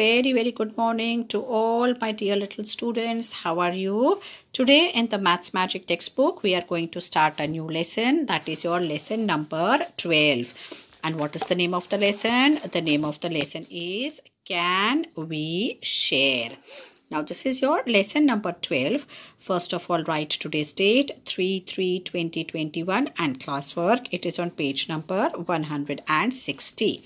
very very good morning to all my dear little students how are you today in the maths magic textbook we are going to start a new lesson that is your lesson number 12 and what is the name of the lesson the name of the lesson is can we share now this is your lesson number 12. First of all, write today's date 3-3-2021 and classwork. It is on page number 160.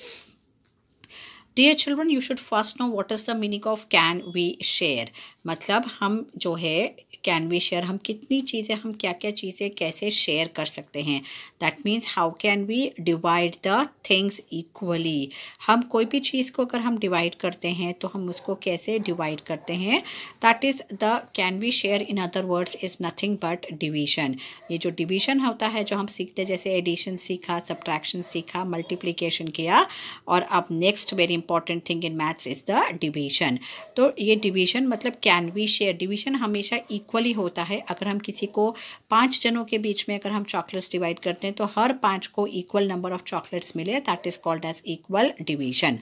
Dear children you should first know what is the meaning of can we share मतलब हम जो है can we share हम कितनी चीज़ें हम क्या क्या चीज़ें कैसे शेयर कर सकते हैं that means how can we divide the things equally हम कोई भी चीज़ को अगर हम डिवाइड करते हैं तो हम उसको कैसे डिवाइड करते हैं that is the can we share in other words is nothing but division ये जो डिवीजन होता है जो हम सीखते जैसे एडिशन सीखा सब्ट्रैक्शन सीखा मल्टीप्लीकेशन किया और अब next very important thing in maths is the division तो ये डिवीजन मतलब कैन वी शेयर डिवीजन हमेशा इक्वली होता है अगर हम किसी को पाँच जनों के बीच में अगर हम चॉकलेट्स डिवाइड करते हैं तो हर पांच को इक्वल नंबर ऑफ चॉकलेट्स मिले that is called as equal division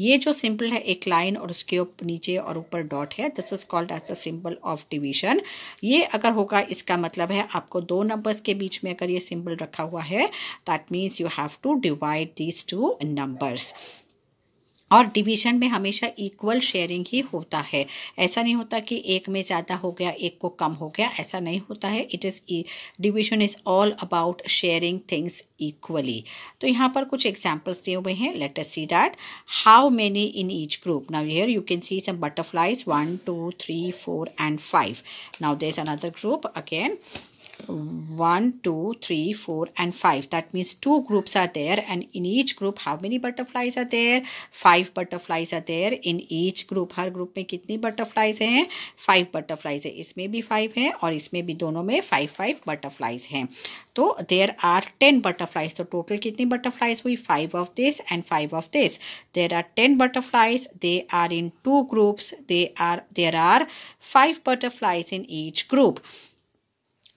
ये जो सिंपल है एक लाइन और उसके नीचे और ऊपर डॉट है this is called as the symbol of division ये अगर होगा इसका मतलब है आपको दो नंबर्स के बीच में अगर ये सिंबल रखा हुआ है that means you have to divide these two numbers और डिवीजन में हमेशा इक्वल शेयरिंग ही होता है ऐसा नहीं होता कि एक में ज़्यादा हो गया एक को कम हो गया ऐसा नहीं होता है it is division is all about sharing things equally तो यहाँ पर कुछ एग्जाम्पल्स दिए हुए हैं let us see that how many in each group now here you can see some butterflies one two three four and five now there is another group again one two three four and five that means two groups are there and in each group how many butterflies are there five butterflies are there in each group हर group में कितनी butterflies हैं five butterflies है इसमें भी five हैं और इसमें भी दोनों में फाइव फाइव बटरफ्लाइज हैं तो देर आर टेन बटरफ्लाइज तो टोटल कितनी बटरफ्लाइज हुई five of this and five of this there are ten butterflies they are in two groups they are there are five butterflies in each group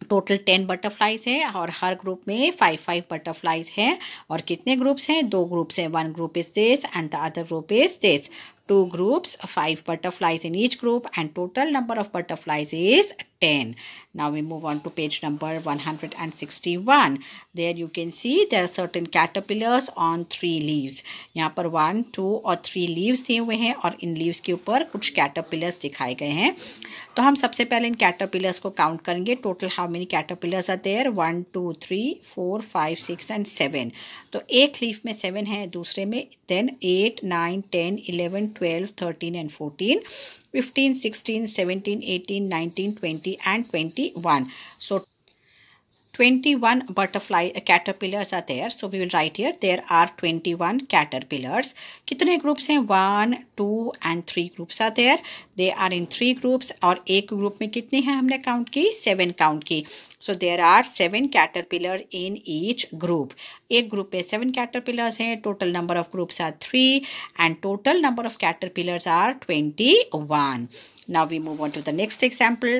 total ten butterflies है और हर group में five five butterflies हैं और कितने groups हैं दो groups हैं one group is this and the other group is this two groups, five butterflies in each group and total number of butterflies is 10. Now we move on to page number 161. There you can see there are certain caterpillars on three leaves. yahan par one, two or three leaves दिए hue hain aur in leaves ke upar kuch caterpillars dikhaye gaye hain to hum sabse pehle in caterpillars ko count karenge total how many caterpillars are there? 1 2 3 4 5 6 and 7 to ek leaf mein 7 hai dusre mein then 8 eight, nine, ten, eleven, 12, 13 and 14, 15, 16, 17, 18, 19, 20 and 21. So 21 butterfly uh, caterpillars are there. So we will write here there are 21 caterpillars. कितने groups हैं? One, two and three groups are there. They are in three groups और एक group में कितने हैं हमने count की? Seven count की. So there are seven caterpillars in each group. एक group में seven caterpillars हैं. Total number of groups are three and total number of caterpillars are 21. Now we move on to the next example.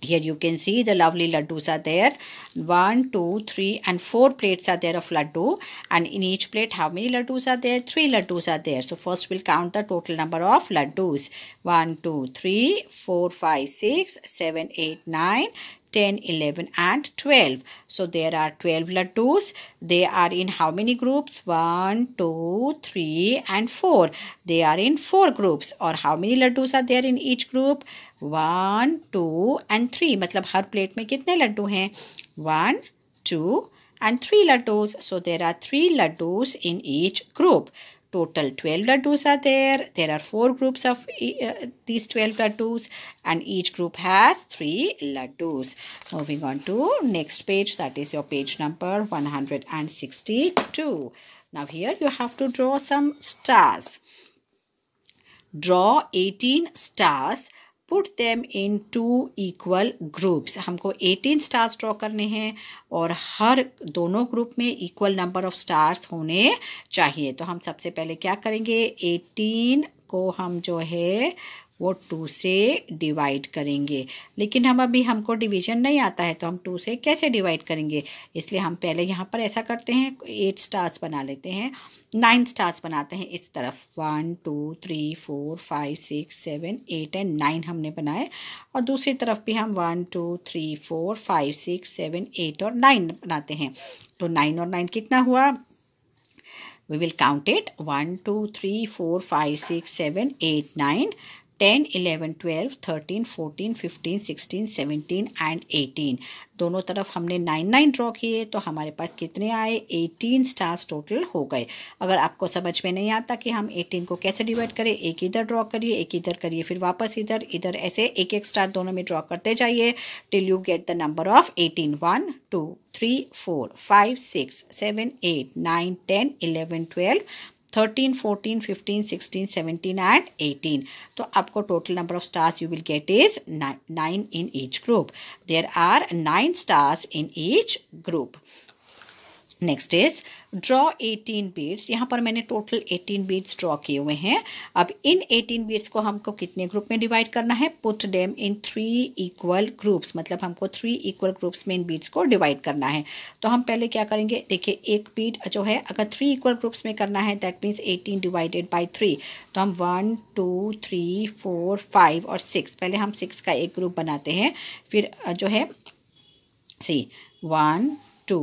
here you can see the lovely laddus are there one two three and four plates are there of laddu and in each plate how many laddus are there three laddus are there so first we'll count the total number of laddus one two three four five six seven eight nine 10 11 and 12 so there are 12 laddus they are in how many groups 1 2 3 and 4 they are in four groups or how many laddus are there in each group one, two, and three. मतलब हर plate में कितने लड्डू हैं one two and 3 laddus. So there are 3 laddus in each group. Total 12 laddus are there. There are 4 groups of uh, these 12 laddus and each group has 3 laddus. Moving on to next page that is your page number 162. Now here you have to draw some stars. Draw 18 stars put them in two equal groups हमको 18 stars draw करने हैं और हर दोनों group में equal number of stars होने चाहिए तो हम सबसे पहले क्या करेंगे 18 को हम जो है वो टू से डिवाइड करेंगे लेकिन हम अभी हमको डिवीजन नहीं आता है तो हम टू से कैसे डिवाइड करेंगे इसलिए हम पहले यहाँ पर ऐसा करते हैं एट स्टार्स बना लेते हैं नाइन स्टार्स बनाते हैं इस तरफ one two three four five six seven eight and nine हमने बनाए और दूसरी तरफ भी हम one two three four five six seven eight और नाइन बनाते हैं तो नाइन और नाइन कितना हुआ we will count it one two three four five six seven eight nine ten eleven twelve thirteen fourteen fifteen sixteen seventeen and eighteen दोनों तरफ हमने नाइन नाइन ड्रॉ किए तो हमारे पास कितने आए एटीन स्टार्स टोटल हो गए अगर आपको समझ में नहीं आता कि हम एटीन को कैसे डिवाइड करें एक इधर ड्रॉ करिए एक इधर करिए फिर वापस इधर इधर ऐसे एक एक स्टार दोनों में ड्रॉ करते जाइए till you get the number of eighteen one two three four five six seven eight nine ten eleven twelve thirteen fourteen fifteen sixteen seventeen and eighteen तो आपको total number of stars you will get is nine in each group there are nine stars in each group next is draw eighteen beads यहाँ पर मैंने total eighteen beads draw किए हुए हैं अब in eighteen beads को हमको कितने ग्रुप में डिवाइड करना है put them in three equal groups मतलब हमको थ्री इक्वल ग्रुप्स में इन बीड्स को डिवाइड करना है तो हम पहले क्या करेंगे देखिए एक बीड जो है अगर थ्री इक्वल ग्रुप्स में करना है that means eighteen divided by three तो हम one two three four five और सिक्स पहले हम सिक्स का एक ग्रुप बनाते हैं फिर जो है see one two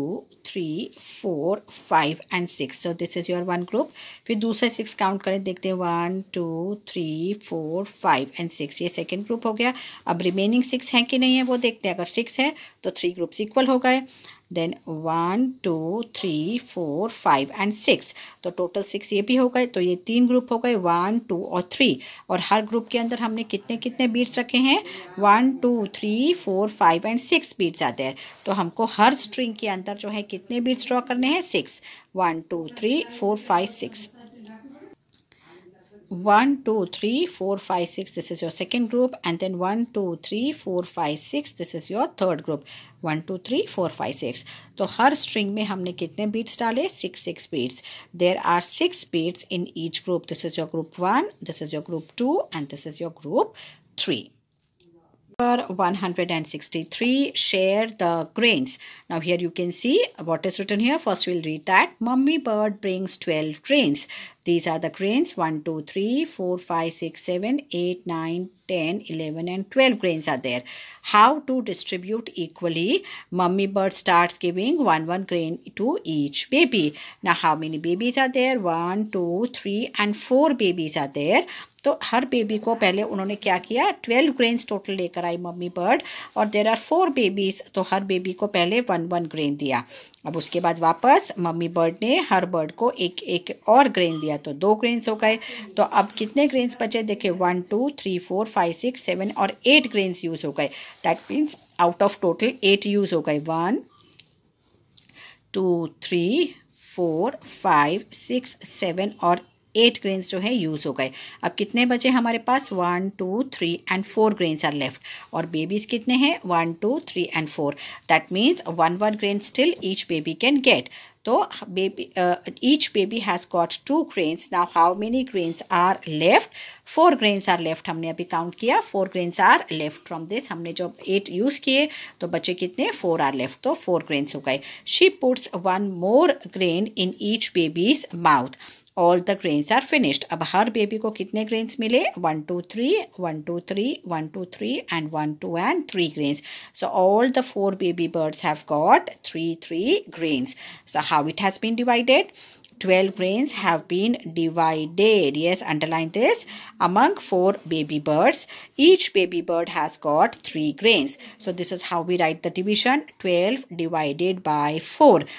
three four five and six so this is your one group फिर दूसरे सिक्स काउंट करें देखते हैं one two three four five and six ये सेकेंड ग्रुप हो गया अब रिमेनिंग सिक्स हैं कि नहीं है वो देखते हैं अगर सिक्स है तो थ्री ग्रुप्स इक्वल हो गए then one two three four five and six तो टोटल सिक्स ये भी हो गए तो ये तीन ग्रुप हो गए वन टू और थ्री और हर ग्रुप के अंदर हमने कितने कितने बीट्स रखे हैं one two three four five and six beads आते हैं तो हमको हर स्ट्रिंग के अंदर जो है कितने बीट्स ड्रॉ करने हैं six one two three four five six one two three four five six this is your second group and then one two three four five six this is your third group one two three four five six तो हर string में हमने कितने beats डाले six six beats there are six beats in each group this is your group one this is your group two and this is your group three 163, share the grains. Now here you can see what is written here. First we'll read that. Mummy bird brings 12 grains. These are the grains 1, 2, 3, 4, 5, 6, 7, 8, 9, 10, 11 and 12 grains are there. How to distribute equally? Mummy bird starts giving 1, 1 grain to each baby. Now how many babies are there? 1, 2, 3 and 4 babies are there. तो हर baby को पहले उन्होंने क्या किया twelve grains total लेकर आई mummy bird और there are four babies तो हर baby को पहले वन वन ग्रेन दिया अब उसके बाद वापस मम्मी बर्ड ने हर बर्ड को एक एक और ग्रेन दिया तो दो ग्रेन्स हो गए तो अब कितने ग्रेन्स बचे देखिए one two three four five six seven और एट ग्रेन्स यूज़ हो गए that means out of total eight use हो गए one two three four five six seven और एट ग्रेन्स जो है यूज हो गए अब कितने बचे हमारे पास one two three and four grains are left और बेबीज कितने हैं one two three and four that means one one grain still each baby can get तो baby each baby has got two grains now how many grains are left four grains are left हमने अभी count किया four grains are left from this हमने जब eight use किए तो बच्चे कितने फोर आर लेफ्ट तो फोर ग्रेन्स हो गए she puts one more grain in each babies mouth all the grains are finished अब हर बेबी को कितने ग्रेन्स मिले one two three one two three one two three and one two and three grains so all the four baby birds have got three three grains so how it has been divided 12 grains have been divided yes underline this among four baby birds each baby bird has got three grains so this is how we write the division 12 divided by 4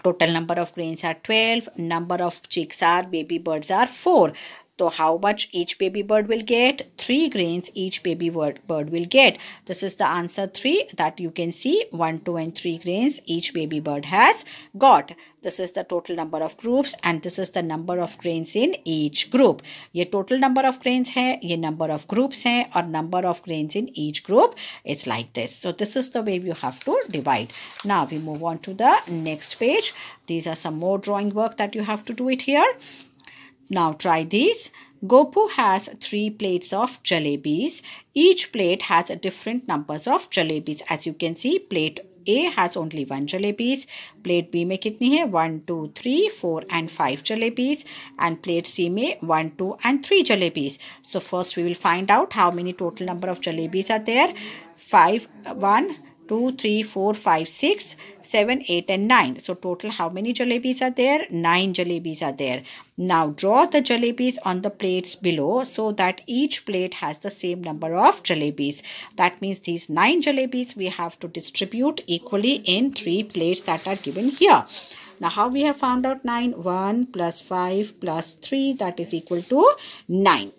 total number of grains are 12 number of chicks are baby birds are 4 so how much each baby bird will get? 3 grains each baby bird will get. This is the answer 3 that you can see 1, 2 and 3 grains each baby bird has got. This is the total number of groups and this is the number of grains in each group. ये total number of grains here, है, ये number of groups here, or number of grains in each group. It's like this. So this is the way you have to divide. Now we move on to the next page. These are some more drawing work that you have to do it here. Now try these. Gopu has three plates of jalebis. Each plate has a different numbers of jalebis. As you can see, plate A has only one jalebis. Plate B B में कितनी है? One, two, three, four, and five jalebis. And plate C C में one, two, and three jalebis. So first we will find out how many total number of jalebis are there. Five, one. 2, 3, 4, 5, 6, 7, 8 and 9. So total how many jalebis are there? 9 jalebis are there. Now draw the jalebis on the plates below so that each plate has the same number of jalebis. That means these 9 jalebis we have to distribute equally in 3 plates that are given here. Now how we have found out 9? 1 plus 5 plus 3 that is equal to 9.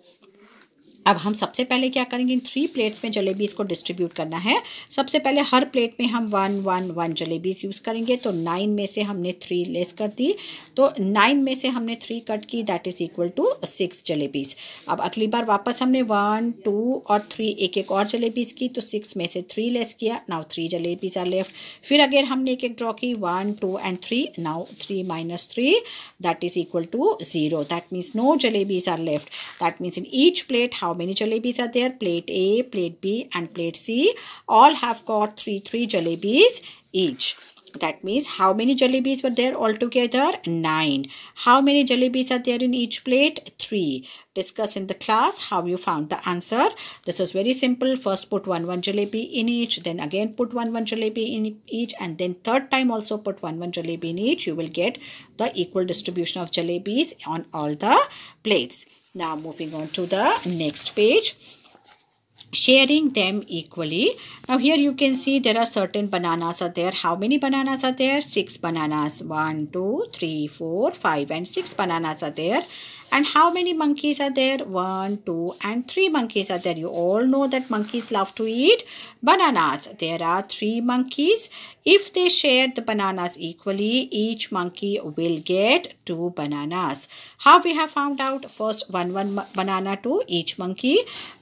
अब हम सबसे पहले क्या करेंगे इन three plates में जलेबीज को distribute करना है सबसे पहले हर प्लेट में हम one one one jalebis use करेंगे तो नाइन में से हमने थ्री लेस कर दी तो नाइन में से हमने थ्री कट की that is equal to six jalebis अब अगली बार वापस हमने वन टू और थ्री एक एक और जलेबीज की तो सिक्स में से थ्री लेस किया now three jalebis are left फिर अगेन हमने एक एक ड्रॉ की one two and three now three minus three that is equal to zero that means no jalebis are left that means in each plate how how many jalebis are there? Plate A, plate B and plate C. All have got 3, 3 jalebis each. That means how many jalebis were there altogether? 9. How many jalebis are there in each plate? 3. Discuss in the class how you found the answer. This was very simple. First put 1 1 jalebi in each. Then again put 1 1 jalebi in each. And then third time also put 1 1 jalebi in each. You will get the equal distribution of jalebis on all the plates. Now moving on to the next page sharing them equally now here you can see there are certain bananas are there how many bananas are there six bananas one two three four five and six bananas are there and how many monkeys are there one two and three monkeys are there you all know that monkeys love to eat bananas there are three monkeys If they share the bananas equally, each monkey will get two bananas. How we have found out? First, one one banana to each monkey.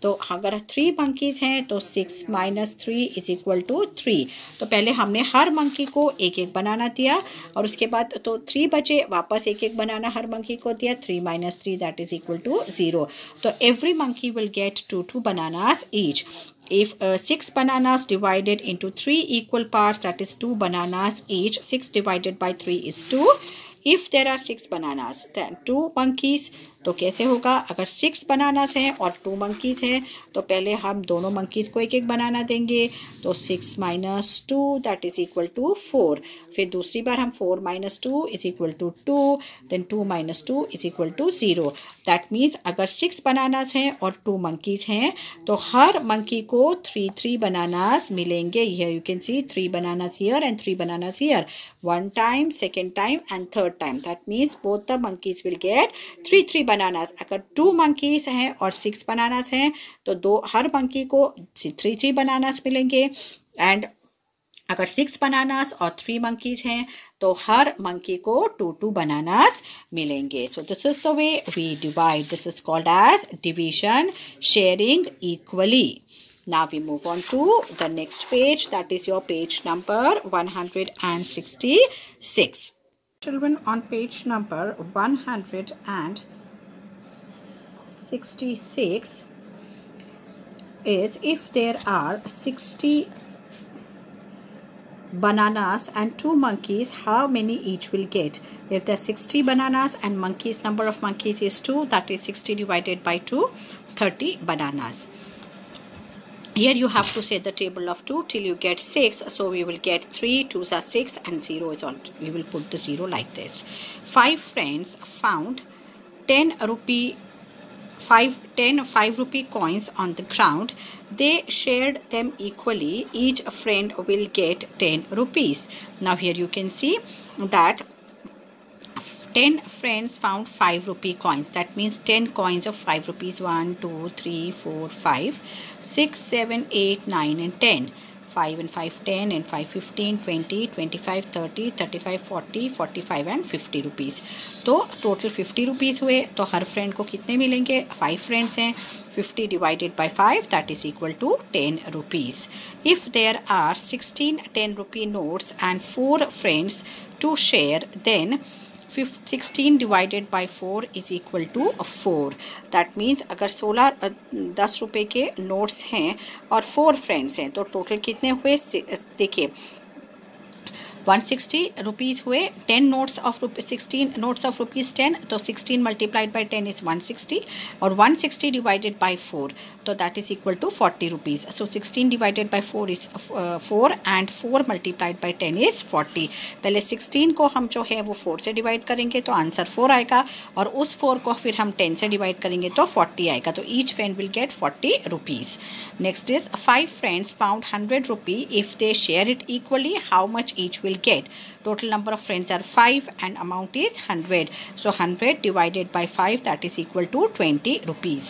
तो अगर three monkeys हैं तो six minus three is equal to three तो पहले हमने हर monkey को एक एक बनाना दिया और उसके बाद तो थ्री बचे वापस एक एक बनाना हर मंकी को दिया three minus three that is equal to zero तो every monkey will get two two bananas each If uh, 6 bananas divided into 3 equal parts, that is 2 bananas each, 6 divided by 3 is 2. If there are 6 bananas, then 2 monkeys तो कैसे होगा अगर six bananas हैं और two monkeys हैं तो पहले हम दोनों मंकीज़ को एक एक बनाना देंगे तो six minus two that is equal to four फिर दूसरी बार हम four minus two is equal to two then two minus two is equal to zero that means अगर सिक्स बनानास हैं और टू मंकीज़ हैं तो हर मंकी को थ्री थ्री बनानास मिलेंगे here you can see three bananas here and three bananas here one time second time and third time that means both the monkeys will get three three bananas अगर two monkeys हैं और six bananas हैं तो दो हर monkey को three three bananas मिलेंगे and अगर सिक्स बनानास और थ्री मंकीज हैं तो हर मंकी को टू टू बनानास मिलेंगे so this is the way we divide this is called as division sharing equally now we move on to the next page that is your page number one hundred and sixty six children on page number one hundred and 66 is if there are 60 bananas and two monkeys how many each will get if there are 60 bananas and monkeys number of monkeys is 2 that is 60 divided by 2 30 bananas here you have to say the table of 2 till you get 6 so we will get 3 2s are 6 and 0 is on we will put the 0 like this five friends found 10 rupee five, 10 5 rupee coins on the ground. They shared them equally. Each friend will get 10 rupees. Now here you can see that 10 friends found 5 rupee coins that means 10 coins of 5 rupees 1 2 3 4 5 6 7 8 9 and 10 5 and 5 10 and 5 15 20 25 30 35 40 45 and 50 rupees तो total 50 rupees हुए तो हर friend को कितने मिलेंगे five friends हैं 50 divided by 5 that is equal to 10 rupees. If there are 16 10 rupee notes and 4 friends to share then sixteen divided by four is equal to four that means अगर सोलह दस रुपये के नोट्स हैं और फोर फ्रेंड्स हैं तो टोटल कितने हुए देखिए वन सिक्सटी रुपीज़ हुए ten notes of rupee sixteen notes of rupees ten तो sixteen multiplied by ten is one sixty और one sixty divided by four तो that is equal to forty rupees so sixteen divided by four is four and four multiplied by ten is forty पहले sixteen को हम जो है वो four से divide करेंगे तो आंसर फोर आएगा और उस फोर को फिर हम टेन से डिवाइड करेंगे तो फोर्टी आएगा तो each friend will get forty rupees next is five friends found hundred rupee if they share it equally how much each will will get total number of friends are 5 and amount is 100 so 100 divided by 5 that is equal to 20 rupees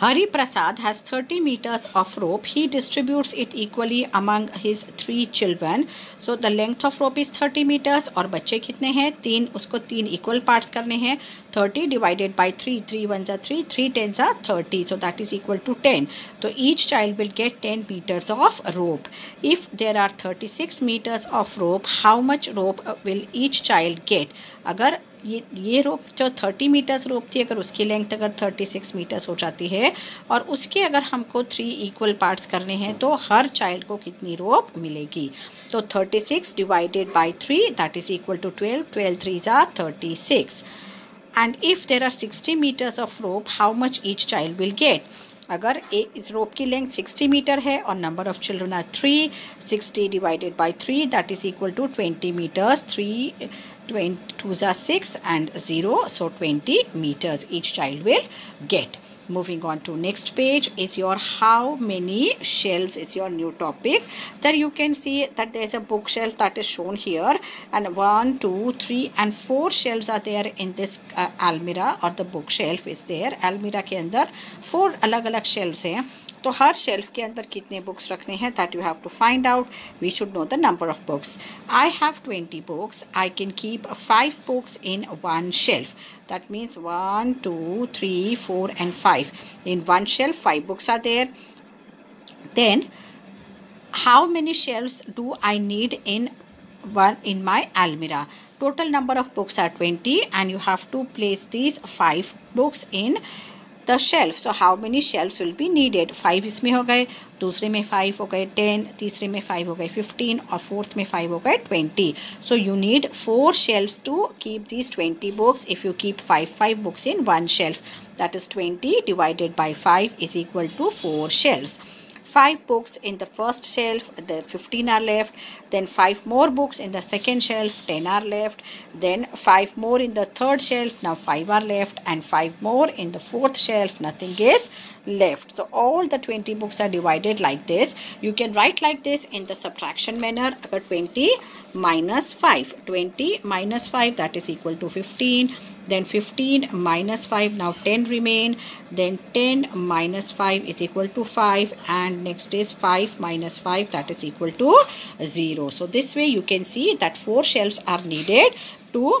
Hari Prasad has 30 meters of rope. He distributes it equally among his three children. So the length of rope is 30 meters और बच्चे कितने हैं तीन उसको तीन equal parts करने हैं 30 divided by 3, 3 ones are 3, 3 tens are 30. So that is equal to 10. So each child will get 10 meters of rope. If there are 36 meters of rope, how much rope will each child get? अगर ये ये रोप जो thirty metres रोप थी अगर उसकी length अगर thirty six metres हो जाती है और उसके अगर हमको थ्री इक्वल पार्ट्स करने हैं तो हर चाइल्ड को कितनी रोप मिलेगी तो thirty six divided by three that is equal to twelve twelve three ज़ा thirty six and if there are sixty metres of rope how much each child will get अगर ए, इस रोप की length 60 metre है और number of children are three sixty divided by three that is equal to 20 metres three 20, 2s are 6 and 0 so 20 meters each child will get moving on to next page is your how many shelves is your new topic there you can see that there is a bookshelf that is shown here and one two three and four shelves are there in this uh, almirah or the bookshelf is there almirah ke andar four alag alag shelves hain तो हर shelf के अंदर कितने books रखने हैं that you have to find out we should know the number of books I have twenty books I can keep five books in one shelf that means 1 2 3 4 and 5 in one shelf five books are there then how many shelves do i need in one in my almirah total number of books are 20 and you have to place these five books in the shelf तो how many shelf will be needed five इसमें हो गए दूसरे में five हो गए ten तीसरे में फाइव हो गए फिफ्टीन और फोर्थ में फाइव हो गए twenty so you need four shelf to keep these twenty books if you keep five five books in one shelf that is 20 divided by 5 is equal to 4 shelves five books in the first shelf the 15 are left then five more books in the second shelf 10 are left then five more in the third shelf now five are left and five more in the fourth shelf nothing is left so all the 20 books are divided like this you can write like this in the subtraction manner 20 minus 5 20 minus 5 that is equal to 15 then 15 minus 5 now 10 remain then 10 minus 5 is equal to 5 and next is 5 minus 5 that is equal to 0 so this way you can see that four shelves are needed to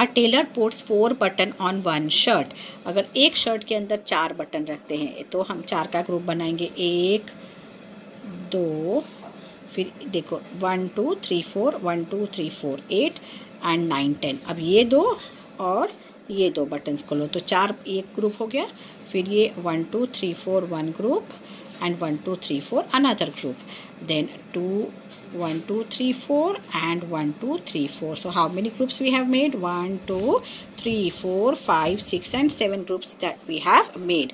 a tailor ports four button on one shirt अगर एक shirt के अंदर चार button रखते हैं तो हम चार का ग्रुप बनाएंगे एक दो फिर देखो one two three four one two three four eight and nine ten अब ये दो और ये दो बटन्स को लो तो चार एक ग्रुप हो गया फिर ये one two three four one group and one two three four another group then two one two three four and one two three four so how many groups we have made one two three four five six and seven groups that we have made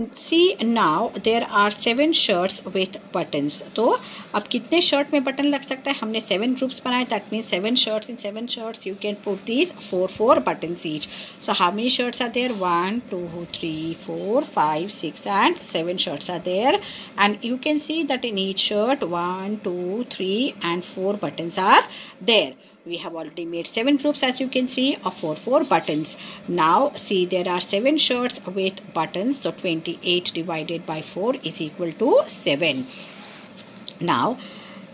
see now there are seven shirts with buttons तो अब कितने shirt में button लग सकता है हमने seven groups बनाए that mean seven shirts in seven shirts you can put these four four button each so how many shirts are there one two three four five six and seven shirts are there and you can see that in each shirt one two three and four buttons are there we have already made seven groups as you can see of four four buttons now see there are seven shirts with buttons so 28 divided by 4 is equal to 7 now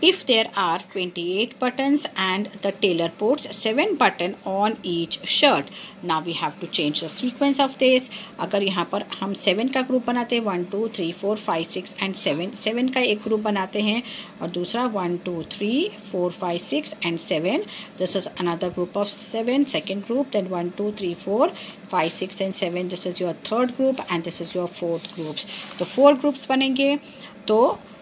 if there are 28 buttons and the tailor puts 7 button on each shirt now we have to change the sequence of this अगर यहाँ पर हम 7 का group बनाते हैं 1 2 3 4 5 6 and 7 7 का एक group बनाते हैं और दूसरा 1 2 3 4 5 6 and 7 this is another group of 7 second group then 1 2 3 4 5 6 and 7 this is your third group and this is your fourth groups तो फोर ग्रुप्स बनेंगे तो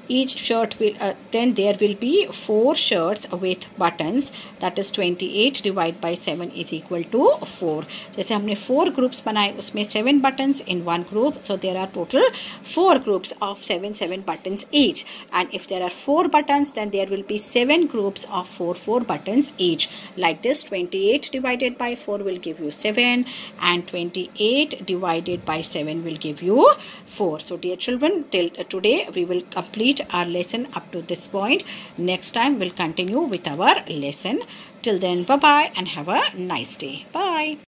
each shirt will uh, then there will be four shirts with buttons that is 28 divided by 7 is equal to 4 जैसे हमने four groups बनाए उसमें seven buttons in one group so there are total four groups of seven seven buttons each and if there are four buttons then there will be seven groups of four four buttons each like this 28 divided by 4 will give you 7 and 28 divided by 7 will give you 4 so dear children till uh, today we will complete our lesson up to this point. Next time we'll continue with our lesson. Till then, bye-bye and have a nice day. Bye.